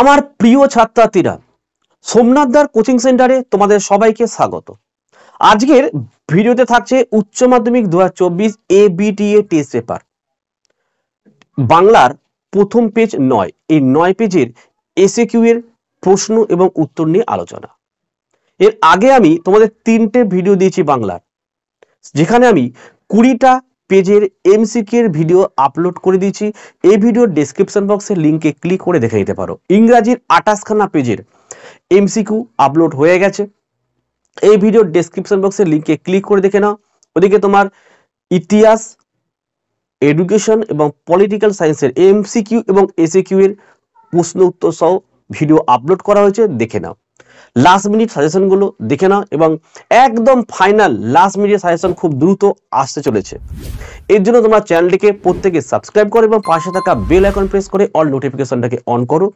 আমার প্রিয় সোমনাথ সোমনাথদার কোচিং সেন্টারে তোমাদের সবাইকে স্বাগত আজকের ভিডিওতে থাকছে উচ্চ মাধ্যমিক দু এ বিটিএ টেস্ট পেপার বাংলার প্রথম পেজ নয় এই নয় পেজের এসএকিউ এর প্রশ্ন এবং উত্তর নিয়ে আলোচনা এর আগে আমি তোমাদের তিনটে ভিডিও দিয়েছি বাংলার যেখানে আমি কুড়িটা পেজের এমসিকিউর ভিডিও আপলোড করে দিয়েছি এই ভিডিও ডেসক্রিপশন বক্সের লিঙ্কে ক্লিক করে দেখে নিতে পারো ইংরাজির আটাশখানা পেজের এমসিকিউ আপলোড হয়ে গেছে এই ভিডিও ডেসক্রিপশন বক্সের লিঙ্কে ক্লিক করে দেখে নাও ওদিকে তোমার ইতিহাস এডুকেশন এবং পলিটিক্যাল সায়েন্সের এমসিকিউ এবং এসএকিউ এর প্রশ্ন উত্তর সহ ভিডিও আপলোড করা হয়েছে দেখে নাও লাস্ট মিনিট সাজেশনগুলো দেখে নাও এবং একদম ফাইনাল লাস্ট মিনিট সাজেশন খুব দ্রুত আসতে চলেছে এর জন্য তোমার চ্যানেলটিকে প্রত্যেকে সাবস্ক্রাইব করো এবং পাশে থাকা বেল আইকন প্রেস করে অল নোটিফিকেশনটাকে অন করো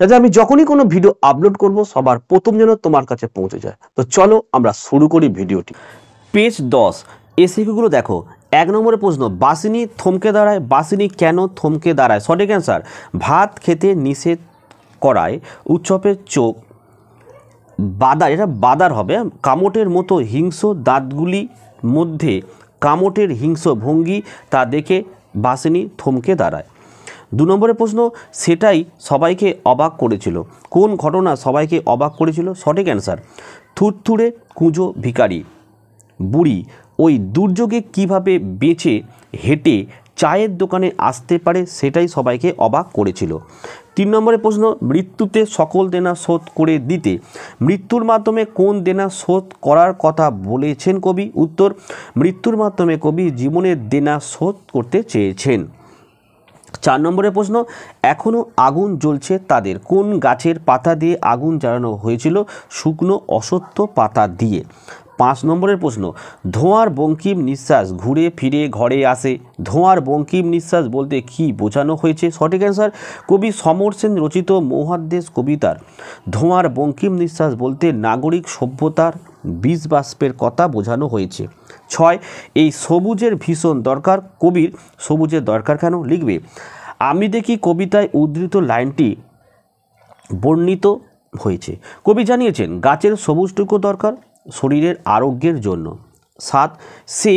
যাতে আমি যখনই কোনো ভিডিও আপলোড করব সবার প্রথম যেন তোমার কাছে পৌঁছে যায় তো চলো আমরা শুরু করি ভিডিওটি পেজ দশ এসিকিউগুলো দেখো এক নম্বরে প্রশ্ন বাসিনী থমকে দাঁড়ায় বাসিনী কেন থমকে দাঁড়ায় সঠিক অ্যান্সার ভাত খেতে নিষেধ করায় উৎসবের চোখ বাদার এটা বাদার হবে কামটের মতো হিংস্র দাঁতগুলি মধ্যে কামটের হিংস্র ভঙ্গি তা দেখে বাসিনি থমকে দাঁড়ায় দু নম্বরের প্রশ্ন সেটাই সবাইকে অবাক করেছিল কোন ঘটনা সবাইকে অবাক করেছিল সঠিক অ্যান্সার থুরথুরে কুঁজো ভিকারি বুড়ি ওই দুর্যোগে কিভাবে বেঁচে হেঁটে চায়ের দোকানে আসতে পারে সেটাই সবাইকে অবাক করেছিল তিন নম্বরের প্রশ্ন মৃত্যুতে সকল দেনা শোধ করে দিতে মৃত্যুর মাধ্যমে কোন দেনা শোধ করার কথা বলেছেন কবি উত্তর মৃত্যুর মাধ্যমে কবি জীবনের দেনা শোধ করতে চেয়েছেন চার নম্বরের প্রশ্ন এখনও আগুন জ্বলছে তাদের কোন গাছের পাতা দিয়ে আগুন জ্বালানো হয়েছিল শুকনো অসত্য পাতা দিয়ে পাঁচ নম্বরের প্রশ্ন ধোঁয়ার বঙ্কিম নিঃশ্বাস ঘুরে ফিরে ঘরে আসে ধোঁয়ার বঙ্কিম নিঃশ্বাস বলতে কি বোঝানো হয়েছে সঠিক অ্যান্সার কবি সমর সেন রচিত মৌহাদ্দেশ কবিতার ধোঁয়ার বঙ্কিম নিঃশ্বাস বলতে নাগরিক সভ্যতার বীজ বাষ্পের কথা বোঝানো হয়েছে ছয় এই সবুজের ভীষণ দরকার কবির সবুজের দরকার কেন লিখবে আমি দেখি কবিতায় উদ্ধৃত লাইনটি বর্ণিত হয়েছে কবি জানিয়েছেন গাছের সবুজটুকু দরকার শরীরের আরোগ্যের জন্য সাত সে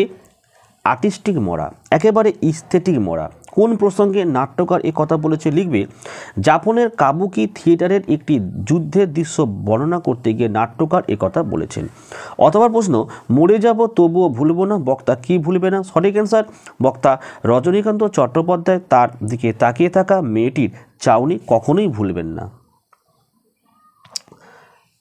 আর্টিস্টিক মরা একেবারে ইস্থেটিক মরা কোন প্রসঙ্গে নাট্যকার এ কথা বলেছে লিখবে জাপানের কাবুকি থিয়েটারের একটি যুদ্ধের দৃশ্য বর্ণনা করতে গিয়ে নাট্যকার এ কথা বলেছেন অথবা প্রশ্ন মরে যাব তবুও ভুলব না বক্তা কি ভুলবে না সঠিক অ্যান্সার বক্তা রজনীকান্ত চট্টোপাধ্যায় তার দিকে তাকিয়ে থাকা মেয়েটির চাউনি কখনোই ভুলবেন না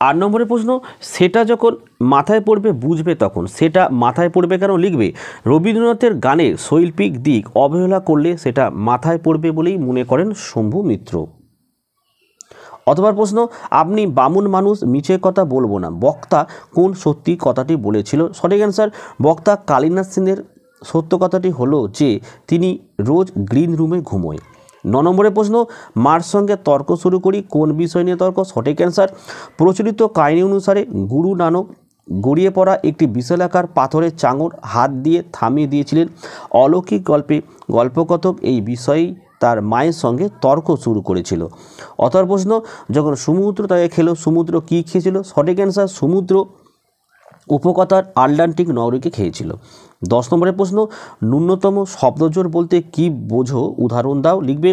আট নম্বরের প্রশ্ন সেটা যখন মাথায় পড়বে বুঝবে তখন সেটা মাথায় পড়বে কেন লিখবে রবীন্দ্রনাথের গানের শৈল্পিক দিক অবহেলা করলে সেটা মাথায় পড়বে বলেই মনে করেন শম্ভু মিত্র অথবা প্রশ্ন আপনি বামুন মানুষ মিছে কথা বলবো না বক্তা কোন সত্যি কথাটি বলেছিল সঠিক অ্যান্সার বক্তা কালীনাথ সিংয়ের সত্য কথাটি হলো যে তিনি রোজ গ্রিন রুমে ঘুমোয় ন নম্বরের প্রশ্ন মার সঙ্গে তর্ক শুরু করি কোন বিষয় নিয়ে তর্ক সঠিক অ্যান্সার প্রচলিত কাহিনী অনুসারে গুরু নানক গড়িয়ে পড়া একটি বিশালাকার পাথরের চাঙর হাত দিয়ে থামিয়ে দিয়েছিলেন অলৌকিক গল্পে গল্পকথক এই বিষয়েই তার মায়ের সঙ্গে তর্ক শুরু করেছিল অতর প্রশ্ন যখন সমুদ্র তাকে খেলো সমুদ্র কী খেয়েছিল সঠিক অ্যান্সার সমুদ্র উপকথার আটলান্টিক নগরীকে খেয়েছিল দশ নম্বরের প্রশ্ন ন্যূনতম শব্দজোর বলতে কি বোঝো উদাহরণ দাও লিখবে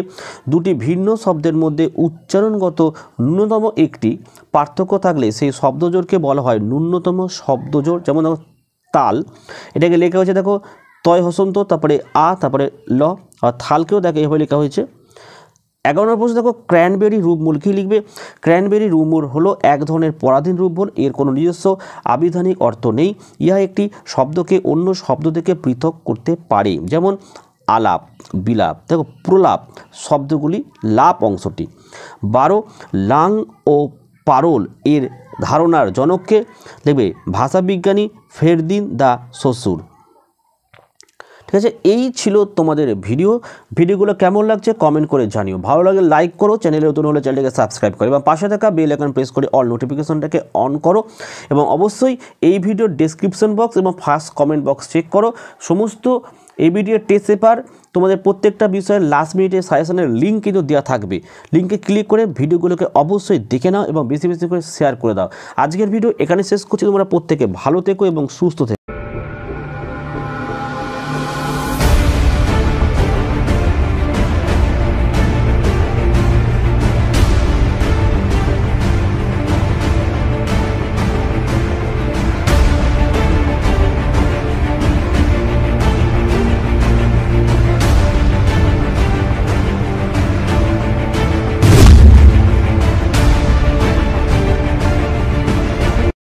দুটি ভিন্ন শব্দের মধ্যে উচ্চারণগত ন্যূনতম একটি পার্থক্য থাকলে সেই শব্দজোরকে বলা হয় ন্যূনতম শব্দজোর যেমন দেখো তাল এটাকে লেখা হয়েছে দেখো তয় হসন্ত তারপরে আ তারপরে ল আর থালকেও দেখো এভাবে লেখা হয়েছে এগারো নম্বর প্রশ্ন দেখো ক্র্যানবেরি রূপমূল কী লিখবে ক্র্যানবেরি রূপমূল হলো এক ধরনের পরাধীন রূপমূল এর কোনো নিজস্ব আবিধানিক অর্থ নেই ইহা একটি শব্দকে অন্য শব্দ থেকে পৃথক করতে পারে যেমন আলাপ বিলাপ দেখো প্রলাপ শব্দগুলি লাপ অংশটি বারো লাং ও পারল এর ধারণার জনককে দেখবে ভাষাবিজ্ঞানী ফেরদিন দা শ্বশুর ঠিক আছে এই ছিল তোমাদের ভিডিও ভিডিওগুলো কেমন লাগছে কমেন্ট করে জানিও ভালো লাগে লাইক করো চ্যানেলে নতুন হলে চ্যানেলটাকে সাবস্ক্রাইব করো এবং পাশে থাকা বেল আইকন প্রেস করে অল নোটিফিকেশনটাকে অন করো এবং অবশ্যই এই ভিডিওর ডেসক্রিপশন বক্স এবং ফার্স্ট কমেন্ট বক্স চেক করো সমস্ত এই ভিডিও টেস্ট পেপার তোমাদের প্রত্যেকটা বিষয়ে লাস্ট মিনিটের সাজেশনের লিঙ্ক কিন্তু দেওয়া থাকবে লিঙ্কে ক্লিক করে ভিডিওগুলোকে অবশ্যই দেখে নাও এবং বেশি বেশি করে শেয়ার করে দাও আজকের ভিডিও এখানে শেষ করছি তোমরা প্রত্যেকে ভালো থেকো এবং সুস্থ থেকো